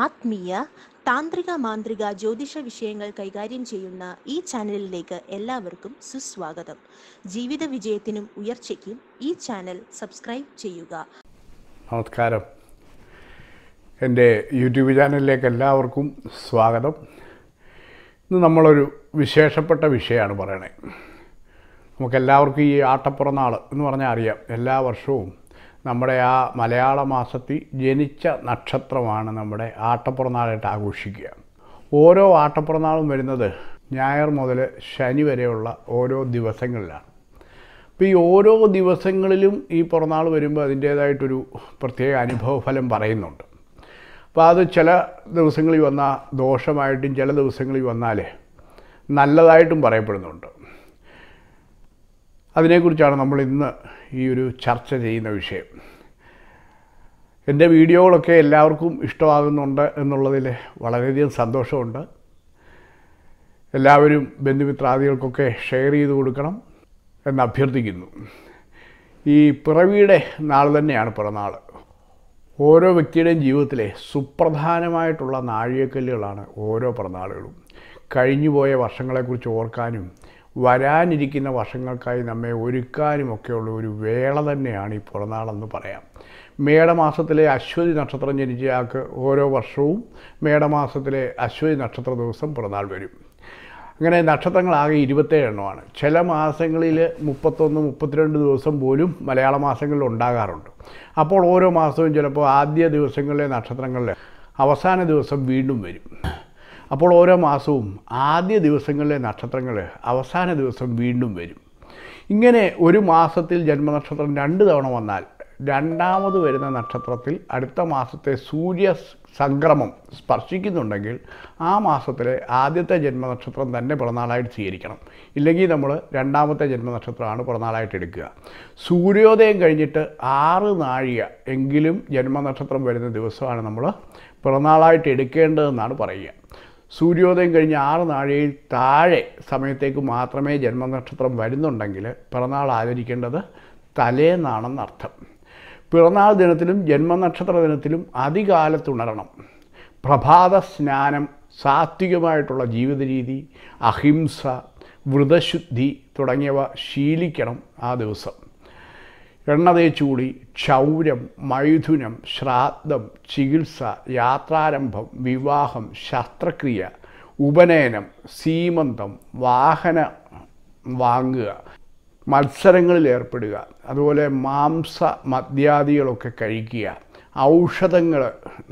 ആത്മീയ താന്ത്രിക മാന്ത്രിക ജ്യോതിഷ വിഷയങ്ങൾ കൈകാര്യം ചെയ്യുന്ന ഈ ചാനലിലേക്ക് എല്ലാവർക്കും സുസ്വാഗതം ജീവിത വിജയത്തിനും ഉയർച്ചയ്ക്കും ഈ ചാനൽ സബ്സ്ക്രൈബ് ചെയ്യുക നമസ്കാരം എൻ്റെ യൂട്യൂബ് ചാനലിലേക്ക് എല്ലാവർക്കും സ്വാഗതം ഇന്ന് നമ്മളൊരു വിശേഷപ്പെട്ട വിഷയമാണ് പറയണേ നമുക്കെല്ലാവർക്കും ഈ ആട്ടപ്പുറനാൾ എന്ന് പറഞ്ഞാൽ അറിയാം എല്ലാ വർഷവും നമ്മുടെ ആ മലയാള മാസത്തിൽ ജനിച്ച നക്ഷത്രമാണ് നമ്മുടെ ആട്ടപ്പുറനാളായിട്ട് ആഘോഷിക്കുക ഓരോ ആട്ടപ്പുറനാളും വരുന്നത് ഞായർ മുതൽ ശനി വരെയുള്ള ഓരോ ദിവസങ്ങളിലാണ് അപ്പോൾ ഈ ഓരോ ദിവസങ്ങളിലും ഈ പിറന്നാൾ വരുമ്പോൾ അതിൻ്റേതായിട്ടൊരു പ്രത്യേക അനുഭവഫലം പറയുന്നുണ്ട് അപ്പോൾ അത് ചില ദിവസങ്ങളിൽ വന്നാൽ ദോഷമായിട്ടും ചില ദിവസങ്ങളിൽ വന്നാൽ നല്ലതായിട്ടും പറയപ്പെടുന്നുണ്ട് അതിനെക്കുറിച്ചാണ് നമ്മൾ ഇന്ന് ഈ ഒരു ചർച്ച ചെയ്യുന്ന വിഷയം എൻ്റെ വീഡിയോകളൊക്കെ എല്ലാവർക്കും ഇഷ്ടമാകുന്നുണ്ട് എന്നുള്ളതിൽ വളരെയധികം സന്തോഷമുണ്ട് എല്ലാവരും ബന്ധുമിത്രാദികൾക്കൊക്കെ ഷെയർ ചെയ്ത് കൊടുക്കണം എന്ന് അഭ്യർത്ഥിക്കുന്നു ഈ പിറവിയുടെ നാൾ തന്നെയാണ് പിറന്നാൾ ഓരോ വ്യക്തിയുടെയും ജീവിതത്തിലെ സുപ്രധാനമായിട്ടുള്ള നാഴികക്കല്ലുകളാണ് ഓരോ പിറന്നാളുകളും കഴിഞ്ഞുപോയ വർഷങ്ങളെക്കുറിച്ച് ഓർക്കാനും വരാനിരിക്കുന്ന വർഷങ്ങൾക്കായി നമ്മെ ഒരുക്കാനുമൊക്കെയുള്ള ഒരു വേള തന്നെയാണ് ഈ പിറന്നാളെന്ന് പറയാം മേടമാസത്തിലെ അശ്വതി നക്ഷത്രം ജനിച്ചയാൾക്ക് ഓരോ വർഷവും മേടമാസത്തിലെ അശ്വതി നക്ഷത്ര ദിവസം പിറന്നാൾ വരും അങ്ങനെ നക്ഷത്രങ്ങളാകെ ഇരുപത്തേഴ് എണ്ണമാണ് ചില മാസങ്ങളിൽ മുപ്പത്തൊന്ന് മുപ്പത്തിരണ്ട് ദിവസം പോലും മലയാള മാസങ്ങളിൽ ഉണ്ടാകാറുണ്ട് അപ്പോൾ ഓരോ മാസവും ചിലപ്പോൾ ആദ്യ ദിവസങ്ങളിലെ നക്ഷത്രങ്ങളിൽ അവസാന ദിവസം വീണ്ടും വരും അപ്പോൾ ഓരോ മാസവും ആദ്യ ദിവസങ്ങളിലെ നക്ഷത്രങ്ങൾ അവസാന ദിവസം വീണ്ടും വരും ഇങ്ങനെ ഒരു മാസത്തിൽ ജന്മനക്ഷത്രം രണ്ട് തവണ വന്നാൽ രണ്ടാമത് വരുന്ന നക്ഷത്രത്തിൽ അടുത്ത മാസത്തെ സൂര്യ സംക്രമം സ്പർശിക്കുന്നുണ്ടെങ്കിൽ ആ മാസത്തിലെ ആദ്യത്തെ ജന്മനക്ഷത്രം തന്നെ പിറന്നാളായിട്ട് സ്വീകരിക്കണം ഇല്ലെങ്കിൽ നമ്മൾ രണ്ടാമത്തെ ജന്മനക്ഷത്രമാണ് പിറന്നാളായിട്ട് എടുക്കുക സൂര്യോദയം കഴിഞ്ഞിട്ട് ആറ് നാഴിക എങ്കിലും ജന്മനക്ഷത്രം വരുന്ന ദിവസമാണ് നമ്മൾ പിറന്നാളായിട്ട് എടുക്കേണ്ടതെന്നാണ് പറയുക സൂര്യോദയം കഴിഞ്ഞ് ആറ് നാഴിയിൽ താഴെ സമയത്തേക്ക് മാത്രമേ ജന്മനക്ഷത്രം വരുന്നുണ്ടെങ്കിൽ പിറന്നാൾ ആചരിക്കേണ്ടത് തലേന്നാണെന്നർത്ഥം പിറന്നാൾ ദിനത്തിലും ജന്മനക്ഷത്ര ദിനത്തിലും അതികാലത്തുണരണം പ്രഭാത സ്നാനം സാത്വികമായിട്ടുള്ള ജീവിത രീതി അഹിംസ വ്രതശുദ്ധി തുടങ്ങിയവ ശീലിക്കണം ആ ദിവസം എണ്ണ തേച്ചുകൂടി ക്ഷൗരം മൈഥുനം ശ്രാദ്ധം ചികിത്സ യാത്രാരംഭം വിവാഹം ശസ്ത്രക്രിയ ഉപനയനം സീമന്തം വാഹന വാങ്ങുക മത്സരങ്ങളിൽ ഏർപ്പെടുക അതുപോലെ മാംസ മദ്യാദികളൊക്കെ കഴിക്കുക ഔഷധങ്ങൾ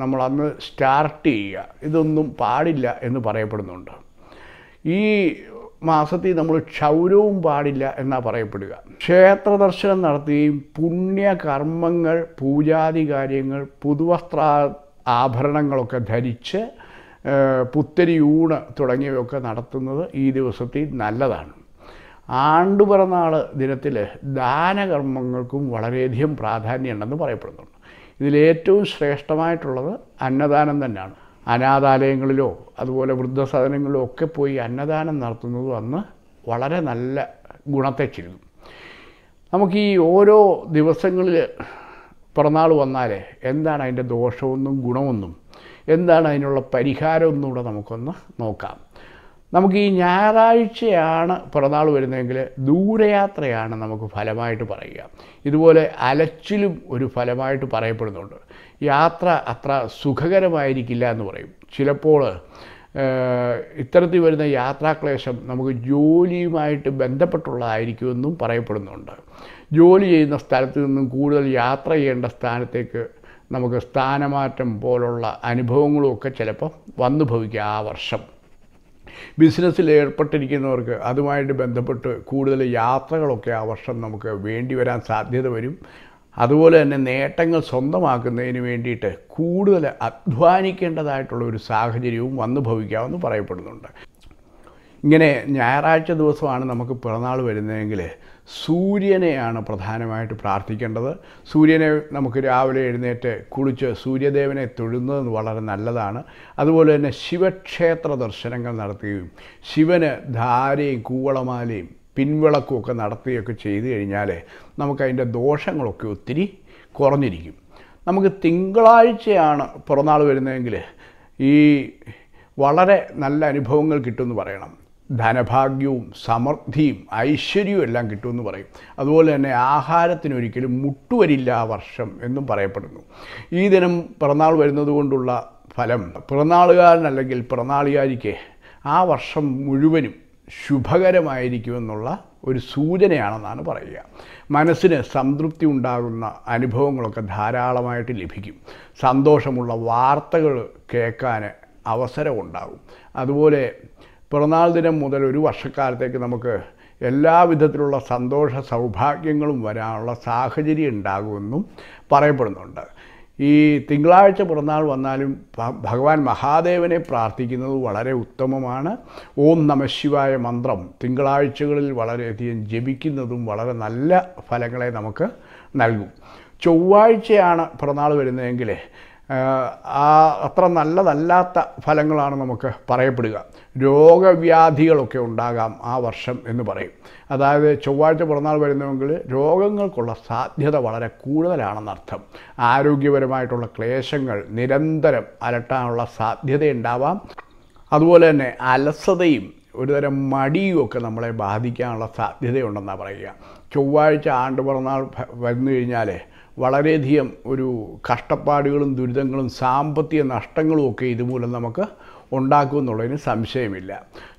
നമ്മൾ അന്ന് സ്റ്റാർട്ട് ചെയ്യുക ഇതൊന്നും പാടില്ല എന്ന് പറയപ്പെടുന്നുണ്ട് ഈ മാസത്തിൽ നമ്മൾ ക്ഷൗരവും പാടില്ല എന്നാണ് പറയപ്പെടുക ക്ഷേത്ര ദർശനം നടത്തുകയും പുണ്യകർമ്മങ്ങൾ പൂജാതി കാര്യങ്ങൾ പുതുവസ്ത്ര ആഭരണങ്ങളൊക്കെ ധരിച്ച് ഊണ് തുടങ്ങിയവയൊക്കെ നടത്തുന്നത് ഈ ദിവസത്തിൽ നല്ലതാണ് ആണ്ടുപിറന്നാൾ ദിനത്തിൽ ദാനകർമ്മങ്ങൾക്കും വളരെയധികം പ്രാധാന്യമുണ്ടെന്ന് പറയപ്പെടുന്നുണ്ട് ഇതിലേറ്റവും ശ്രേഷ്ഠമായിട്ടുള്ളത് അന്നദാനം തന്നെയാണ് അനാഥാലയങ്ങളിലോ അതുപോലെ വൃദ്ധസദനങ്ങളിലോ ഒക്കെ പോയി അന്നദാനം നടത്തുന്നതും അന്ന് വളരെ നല്ല ഗുണത്തെ ചെയ്യും നമുക്ക് ഈ ഓരോ ദിവസങ്ങളിൽ പിറന്നാൾ വന്നാൽ എന്താണ് അതിൻ്റെ ദോഷമൊന്നും ഗുണമൊന്നും എന്താണ് അതിനുള്ള പരിഹാരമൊന്നും കൂടെ നമുക്കൊന്ന് നോക്കാം നമുക്ക് ഈ ഞായറാഴ്ചയാണ് പിറന്നാൾ വരുന്നതെങ്കിൽ ദൂരയാത്രയാണ് നമുക്ക് ഫലമായിട്ട് പറയുക ഇതുപോലെ അലച്ചിലും ഒരു ഫലമായിട്ട് പറയപ്പെടുന്നുണ്ട് യാത്ര അത്ര സുഖകരമായിരിക്കില്ല എന്ന് പറയും ചിലപ്പോൾ ഇത്തരത്തിൽ വരുന്ന യാത്രാക്ലേശം നമുക്ക് ജോലിയുമായിട്ട് ബന്ധപ്പെട്ടുള്ളതായിരിക്കുമെന്നും പറയപ്പെടുന്നുണ്ട് ജോലി ചെയ്യുന്ന സ്ഥലത്ത് നിന്നും കൂടുതൽ യാത്ര ചെയ്യേണ്ട സ്ഥാനത്തേക്ക് നമുക്ക് സ്ഥാനമാറ്റം പോലുള്ള അനുഭവങ്ങളുമൊക്കെ ചിലപ്പോൾ വന്നു ഭവിക്കുക ആ വർഷം ബിസിനസ്സിൽ ഏർപ്പെട്ടിരിക്കുന്നവർക്ക് അതുമായിട്ട് ബന്ധപ്പെട്ട് കൂടുതൽ യാത്രകളൊക്കെ ആ വർഷം നമുക്ക് വേണ്ടി വരാൻ സാധ്യത വരും അതുപോലെ തന്നെ നേട്ടങ്ങൾ സ്വന്തമാക്കുന്നതിന് വേണ്ടിയിട്ട് കൂടുതൽ അധ്വാനിക്കേണ്ടതായിട്ടുള്ള ഒരു സാഹചര്യവും വന്നു ഭവിക്കാമെന്ന് പറയപ്പെടുന്നുണ്ട് ഇങ്ങനെ ഞായറാഴ്ച ദിവസമാണ് നമുക്ക് പിറന്നാൾ വരുന്നതെങ്കിൽ സൂര്യനെയാണ് പ്രധാനമായിട്ട് പ്രാർത്ഥിക്കേണ്ടത് സൂര്യനെ നമുക്ക് രാവിലെ എഴുന്നേറ്റ് കുളിച്ച് സൂര്യദേവനെ തൊഴുന്നത് വളരെ നല്ലതാണ് അതുപോലെ തന്നെ ശിവക്ഷേത്ര ദർശനങ്ങൾ നടത്തുകയും ശിവന് ധാരയും കൂവളമാലയും പിൻവിളക്കുമൊക്കെ നടത്തുകയൊക്കെ ചെയ്തു കഴിഞ്ഞാൽ നമുക്കതിൻ്റെ ദോഷങ്ങളൊക്കെ ഒത്തിരി കുറഞ്ഞിരിക്കും നമുക്ക് തിങ്കളാഴ്ചയാണ് പിറന്നാൾ വരുന്നതെങ്കിൽ ഈ വളരെ നല്ല അനുഭവങ്ങൾ കിട്ടുമെന്ന് പറയണം ധനഭാഗ്യവും സമൃദ്ധിയും ഐശ്വര്യവും എല്ലാം കിട്ടുമെന്ന് പറയും അതുപോലെ തന്നെ ആഹാരത്തിനൊരിക്കലും മുട്ടുവരില്ല വർഷം എന്നും പറയപ്പെടുന്നു ഈ ദിനം പിറന്നാൾ വരുന്നത് കൊണ്ടുള്ള ഫലം പിറന്നാളുകാരനല്ലെങ്കിൽ പിറന്നാളുകാരിക്ക് ആ വർഷം മുഴുവനും ശുഭകരമായിരിക്കുമെന്നുള്ള ഒരു സൂചനയാണെന്നാണ് പറയുക മനസ്സിന് സംതൃപ്തി ഉണ്ടാകുന്ന അനുഭവങ്ങളൊക്കെ ധാരാളമായിട്ട് ലഭിക്കും സന്തോഷമുള്ള വാർത്തകൾ കേൾക്കാൻ അവസരമുണ്ടാകും അതുപോലെ പിറന്നാൾ ദിനം മുതൽ ഒരു വർഷക്കാലത്തേക്ക് നമുക്ക് എല്ലാ വിധത്തിലുള്ള സന്തോഷ സൗഭാഗ്യങ്ങളും വരാനുള്ള സാഹചര്യം ഉണ്ടാകുമെന്നും പറയപ്പെടുന്നുണ്ട് ഈ തിങ്കളാഴ്ച പിറന്നാൾ വന്നാലും ഭഗവാൻ മഹാദേവനെ പ്രാർത്ഥിക്കുന്നത് വളരെ ഉത്തമമാണ് ഓം നമശിവായ മന്ത്രം തിങ്കളാഴ്ചകളിൽ വളരെയധികം ജപിക്കുന്നതും വളരെ നല്ല ഫലങ്ങളെ നമുക്ക് നൽകും ചൊവ്വാഴ്ചയാണ് പിറന്നാൾ വരുന്നതെങ്കിൽ ആ അത്ര നല്ലതല്ലാത്ത ഫലങ്ങളാണ് നമുക്ക് പറയപ്പെടുക രോഗവ്യാധികളൊക്കെ ഉണ്ടാകാം ആ വർഷം എന്ന് പറയും അതായത് ചൊവ്വാഴ്ച പിറന്നാൾ വരുന്നുവെങ്കിൽ രോഗങ്ങൾക്കുള്ള സാധ്യത വളരെ കൂടുതലാണെന്നർത്ഥം ആരോഗ്യപരമായിട്ടുള്ള ക്ലേശങ്ങൾ നിരന്തരം അലട്ടാനുള്ള സാധ്യതയുണ്ടാവാം അതുപോലെ തന്നെ അലസതയും ഒരുതരം മടിയും ഒക്കെ നമ്മളെ ബാധിക്കാനുള്ള സാധ്യതയുണ്ടെന്നാണ് പറയുക ചൊവ്വാഴ്ച ആണ്ട് പിറന്നാൾ വന്നു കഴിഞ്ഞാൽ വളരെയധികം ഒരു കഷ്ടപ്പാടുകളും ദുരിതങ്ങളും സാമ്പത്തിക നഷ്ടങ്ങളും ഒക്കെ ഇതുമൂലം നമുക്ക് ഉണ്ടാക്കും എന്നുള്ളതിന് സംശയമില്ല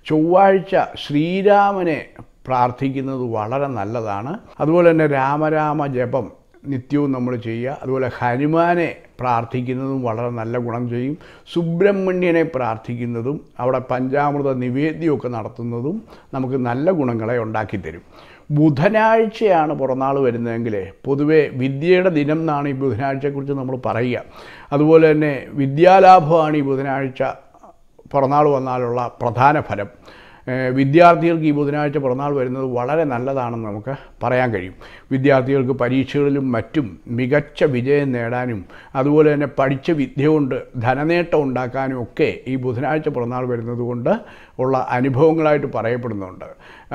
ചൊവ്വാഴ്ച ശ്രീരാമനെ പ്രാർത്ഥിക്കുന്നത് വളരെ നല്ലതാണ് അതുപോലെ തന്നെ രാമരാമ ജപം നിത്യവും നമ്മൾ ചെയ്യുക അതുപോലെ ഹനുമാനെ പ്രാർത്ഥിക്കുന്നതും വളരെ നല്ല ഗുണം ചെയ്യും സുബ്രഹ്മണ്യനെ പ്രാർത്ഥിക്കുന്നതും അവിടെ പഞ്ചാമൃത നിവേദ്യമൊക്കെ നടത്തുന്നതും നമുക്ക് നല്ല ഗുണങ്ങളെ ഉണ്ടാക്കിത്തരും ബുധനാഴ്ചയാണ് പുറന്നാൾ വരുന്നതെങ്കിൽ പൊതുവേ വിദ്യയുടെ ദിനം എന്നാണ് ഈ ബുധനാഴ്ചയെക്കുറിച്ച് നമ്മൾ പറയുക അതുപോലെ തന്നെ വിദ്യാലാഭമാണ് ഈ ബുധനാഴ്ച പിറന്നാൾ വന്നാലുള്ള പ്രധാന ഫലം വിദ്യാർത്ഥികൾക്ക് ഈ ബുധനാഴ്ച പിറന്നാൾ വരുന്നത് വളരെ നല്ലതാണെന്ന് നമുക്ക് പറയാൻ കഴിയും വിദ്യാർത്ഥികൾക്ക് പരീക്ഷകളിലും മറ്റും മികച്ച വിജയം നേടാനും അതുപോലെ തന്നെ പഠിച്ച വിദ്യ കൊണ്ട് ധനനേട്ടം ഉണ്ടാക്കാനും ഒക്കെ ഈ ബുധനാഴ്ച പിറന്നാൾ വരുന്നത് കൊണ്ട് ഉള്ള അനുഭവങ്ങളായിട്ട് പറയപ്പെടുന്നുണ്ട്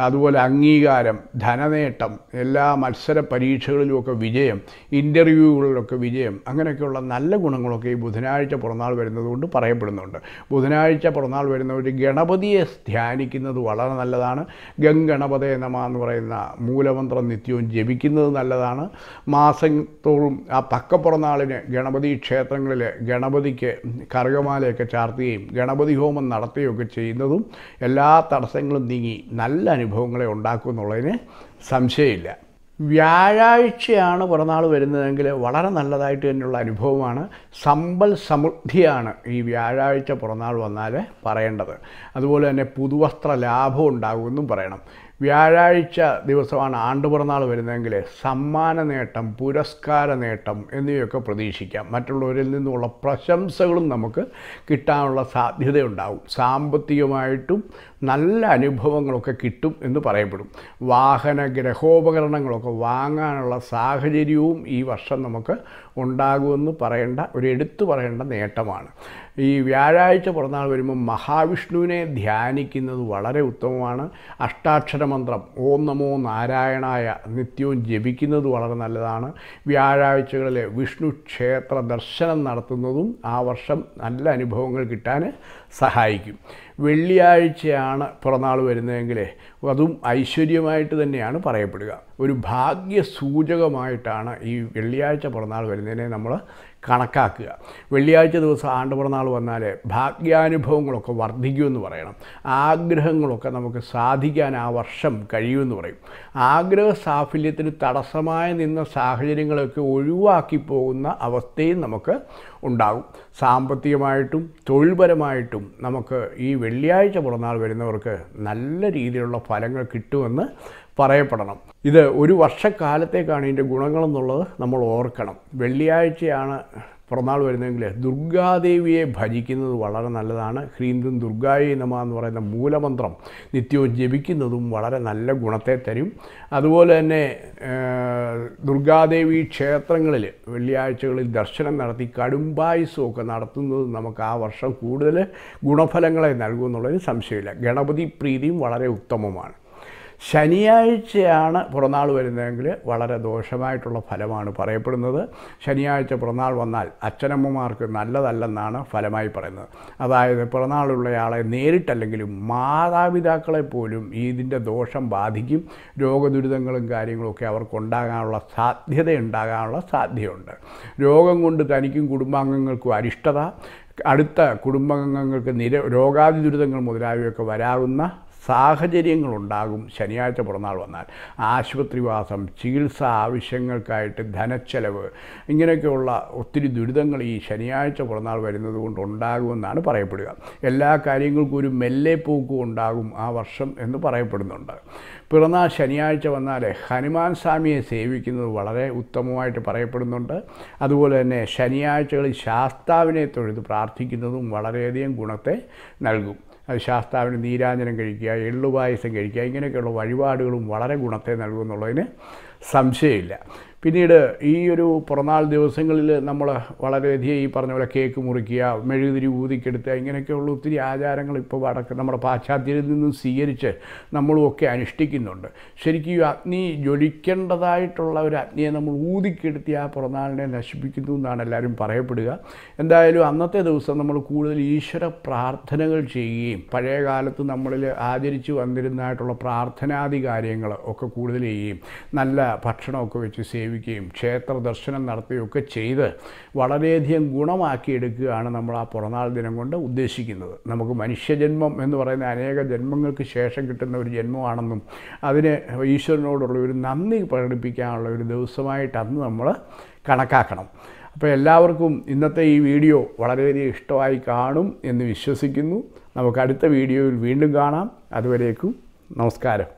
അതുപോലെ അംഗീകാരം ധനനേട്ടം എല്ലാ മത്സര പരീക്ഷകളിലുമൊക്കെ വിജയം ഇൻ്റർവ്യൂകളിലൊക്കെ വിജയം അങ്ങനെയൊക്കെയുള്ള നല്ല ഗുണങ്ങളൊക്കെ ഈ ബുധനാഴ്ച പിറന്നാൾ വരുന്നതുകൊണ്ട് പറയപ്പെടുന്നുണ്ട് ബുധനാഴ്ച പിറന്നാൾ വരുന്നവർ ഗണപതിയെ ധ്യാനിക്കുന്നത് വളരെ നല്ലതാണ് ഗംഗണപതേ നമ എന്ന് പറയുന്ന മൂലമന്ത്രം നിത്യവും ജപിക്കുന്നത് നല്ലതാണ് മാസത്തോളം ആ പക്കപ്പുറനാളിന് ഗണപതി ക്ഷേത്രങ്ങളിൽ ഗണപതിക്ക് കറുകമാലയൊക്കെ ചാർത്തുകയും ഗണപതി ഹോമം ഒക്കെ ചെയ്യുന്നതും എല്ലാ തടസ്സങ്ങളും നീങ്ങി നല്ല അനുഭവങ്ങളെ ഉണ്ടാക്കും എന്നുള്ളതിന് സംശയമില്ല വ്യാഴാഴ്ചയാണ് പിറന്നാൾ വരുന്നതെങ്കിൽ വളരെ നല്ലതായിട്ട് തന്നെയുള്ള അനുഭവമാണ് സമ്പൽ സമൃദ്ധിയാണ് ഈ വ്യാഴാഴ്ച പിറന്നാൾ വന്നാൽ പറയേണ്ടത് അതുപോലെ തന്നെ പുതുവസ്ത്ര ലാഭം ഉണ്ടാകുമെന്നും പറയണം വ്യാഴാഴ്ച ദിവസമാണ് പിറന്നാൾ വരുന്നതെങ്കിൽ സമ്മാന നേട്ടം പുരസ്കാര നേട്ടം എന്നിവയൊക്കെ പ്രതീക്ഷിക്കാം മറ്റുള്ളവരിൽ നിന്നുള്ള പ്രശംസകളും നമുക്ക് കിട്ടാനുള്ള സാധ്യതയുണ്ടാകും സാമ്പത്തികമായിട്ടും നല്ല അനുഭവങ്ങളൊക്കെ കിട്ടും എന്ന് പറയപ്പെടും വാഹന ഗ്രഹോപകരണങ്ങളൊക്കെ വാങ്ങാനുള്ള സാഹചര്യവും ഈ വർഷം നമുക്ക് ഉണ്ടാകുമെന്ന് പറയേണ്ട ഒരു എടുത്തു പറയേണ്ട നേട്ടമാണ് ഈ വ്യാഴാഴ്ച പിറന്നാൾ വരുമ്പോൾ മഹാവിഷ്ണുവിനെ ധ്യാനിക്കുന്നത് വളരെ ഉത്തമമാണ് അഷ്ടാക്ഷര മന്ത്രം ഓം നമോ നാരായണായ നിത്യവും ജപിക്കുന്നത് വളരെ നല്ലതാണ് വ്യാഴാഴ്ചകളിലെ വിഷ്ണു ക്ഷേത്ര ദർശനം നടത്തുന്നതും ആ വർഷം നല്ല അനുഭവങ്ങൾ കിട്ടാൻ സഹായിക്കും വെള്ളിയാഴ്ചയാണ് പിറന്നാൾ വരുന്നതെങ്കിൽ അതും ഐശ്വര്യമായിട്ട് തന്നെയാണ് പറയപ്പെടുക ഒരു ഭാഗ്യസൂചകമായിട്ടാണ് ഈ വെള്ളിയാഴ്ച പിറന്നാൾ വരുന്നതിനെ നമ്മൾ കണക്കാക്കുക വെള്ളിയാഴ്ച ദിവസം ആണ്ട് പിറന്നാൾ വന്നാൽ ഭാഗ്യാനുഭവങ്ങളൊക്കെ വർദ്ധിക്കുമെന്ന് പറയണം ആഗ്രഹങ്ങളൊക്കെ നമുക്ക് സാധിക്കാൻ ആ വർഷം കഴിയുമെന്ന് പറയും ആഗ്രഹ സാഫല്യത്തിന് തടസ്സമായി നിന്ന സാഹചര്യങ്ങളൊക്കെ ഒഴിവാക്കി പോകുന്ന അവസ്ഥയും നമുക്ക് ഉണ്ടാകും സാമ്പത്തികമായിട്ടും തൊഴിൽപരമായിട്ടും നമുക്ക് ഈ വെള്ളിയാഴ്ച പിറന്നാൾ വരുന്നവർക്ക് നല്ല രീതിയിലുള്ള ഫലങ്ങൾ കിട്ടുമെന്ന് പറയപ്പെടണം ഇത് ഒരു വർഷക്കാലത്തേക്കാണ് ഇതിൻ്റെ ഗുണങ്ങളെന്നുള്ളത് നമ്മൾ ഓർക്കണം വെള്ളിയാഴ്ചയാണ് പിറന്നാൾ വരുന്നെങ്കിൽ ദുർഗാദേവിയെ ഭജിക്കുന്നത് വളരെ നല്ലതാണ് ഹ്രീന്ദും ദുർഗായി നമ എന്ന് പറയുന്ന മൂലമന്ത്രം നിത്യവും ജപിക്കുന്നതും വളരെ നല്ല ഗുണത്തെ തരും അതുപോലെ തന്നെ ദുർഗാദേവി ക്ഷേത്രങ്ങളിൽ വെള്ളിയാഴ്ചകളിൽ ദർശനം നടത്തി കടുംബായുസമൊക്കെ നടത്തുന്നത് നമുക്ക് ആ വർഷം കൂടുതൽ ഗുണഫലങ്ങളെ നൽകുമെന്നുള്ളതിന് സംശയമില്ല ഗണപതി പ്രീതിയും വളരെ ഉത്തമമാണ് ശനിയാഴ്ചയാണ് പിറന്നാൾ വരുന്നതെങ്കിൽ വളരെ ദോഷമായിട്ടുള്ള ഫലമാണ് പറയപ്പെടുന്നത് ശനിയാഴ്ച പിറന്നാൾ വന്നാൽ അച്ഛനമ്മമാർക്ക് നല്ലതല്ലെന്നാണ് ഫലമായി പറയുന്നത് അതായത് പിറന്നാളുള്ളയാളെ നേരിട്ടല്ലെങ്കിലും മാതാപിതാക്കളെ പോലും ഇതിൻ്റെ ദോഷം ബാധിക്കും രോഗദുരിതങ്ങളും കാര്യങ്ങളൊക്കെ അവർക്കുണ്ടാകാനുള്ള സാധ്യത ഉണ്ടാകാനുള്ള സാധ്യതയുണ്ട് രോഗം കൊണ്ട് തനിക്കും കുടുംബാംഗങ്ങൾക്കും അരിഷ്ടത അടുത്ത കുടുംബാംഗങ്ങൾക്ക് നിര രോഗാതി ദുരിതങ്ങൾ മുതലായവയൊക്കെ വരാവുന്ന സാഹചര്യങ്ങളുണ്ടാകും ശനിയാഴ്ച പിറന്നാൾ വന്നാൽ ആശുപത്രിവാസം ചികിത്സ ആവശ്യങ്ങൾക്കായിട്ട് ധനച്ചെലവ് ഇങ്ങനെയൊക്കെയുള്ള ഒത്തിരി ദുരിതങ്ങൾ ഈ ശനിയാഴ്ച പിറന്നാൾ വരുന്നത് കൊണ്ട് ഉണ്ടാകുമെന്നാണ് പറയപ്പെടുക എല്ലാ കാര്യങ്ങൾക്കും ഒരു മെല്ലെ പോക്കും ഉണ്ടാകും ആ വർഷം എന്ന് പറയപ്പെടുന്നുണ്ട് പിറന്നാൾ ശനിയാഴ്ച വന്നാൽ ഹനുമാൻ സ്വാമിയെ സേവിക്കുന്നത് വളരെ ഉത്തമമായിട്ട് പറയപ്പെടുന്നുണ്ട് അതുപോലെ തന്നെ ശനിയാഴ്ചകളിൽ ശാസ്താവിനെ തൊഴുത് പ്രാർത്ഥിക്കുന്നതും വളരെയധികം ഗുണത്തെ നൽകും ശാസ്താവിന് നീരാഞ്ജനം കഴിക്കുക എള്ളുപായസം കഴിക്കുക ഇങ്ങനെയൊക്കെയുള്ള വഴിപാടുകളും വളരെ ഗുണത്തെ നൽകുമെന്നുള്ളതിന് സംശയമില്ല പിന്നീട് ഈ ഒരു പിറന്നാൾ ദിവസങ്ങളിൽ നമ്മൾ വളരെയധികം ഈ പറഞ്ഞ പോലെ കേക്ക് മുറിക്കുക മെഴുകുതിരി ഊതിക്കെടുത്തുക ഇങ്ങനെയൊക്കെയുള്ള ഒത്തിരി ആചാരങ്ങൾ ഇപ്പോൾ വടക്ക് നമ്മുടെ പാശ്ചാത്യരിൽ നിന്നും സ്വീകരിച്ച് ഒക്കെ അനുഷ്ഠിക്കുന്നുണ്ട് ശരിക്കും ഈ അഗ്നി ജ്വലിക്കേണ്ടതായിട്ടുള്ള ഒരു അഗ്നിയെ നമ്മൾ ഊതിക്കെടുത്തി ആ പിറന്നാളിനെ നശിപ്പിക്കുന്നു എന്നാണ് എല്ലാവരും പറയപ്പെടുക എന്തായാലും അന്നത്തെ ദിവസം നമ്മൾ കൂടുതൽ ഈശ്വര പ്രാർത്ഥനകൾ ചെയ്യുകയും പഴയ കാലത്ത് നമ്മളിൽ ആചരിച്ചു വന്നിരുന്നതായിട്ടുള്ള പ്രാർത്ഥനാദി കാര്യങ്ങൾ ഒക്കെ കൂടുതൽ ചെയ്യുകയും നല്ല ഭക്ഷണമൊക്കെ വെച്ച് സേവ് ജീവിക്കുകയും ക്ഷേത്ര ദർശനം നടത്തുകയൊക്കെ ചെയ്ത് വളരെയധികം ഗുണമാക്കിയെടുക്കുകയാണ് നമ്മൾ ആ പുറനാൾ ദിനം കൊണ്ട് ഉദ്ദേശിക്കുന്നത് നമുക്ക് മനുഷ്യജന്മം എന്ന് പറയുന്ന അനേക ജന്മങ്ങൾക്ക് ശേഷം കിട്ടുന്ന ഒരു ജന്മമാണെന്നും അതിന് ഈശ്വരനോടുള്ള ഒരു നന്ദി പ്രകടിപ്പിക്കാനുള്ള ഒരു ദിവസമായിട്ട് അന്ന് നമ്മൾ കണക്കാക്കണം അപ്പോൾ എല്ലാവർക്കും ഇന്നത്തെ ഈ വീഡിയോ വളരെയധികം ഇഷ്ടമായി കാണും എന്ന് വിശ്വസിക്കുന്നു നമുക്ക് അടുത്ത വീഡിയോയിൽ വീണ്ടും കാണാം അതുവരേക്കും നമസ്കാരം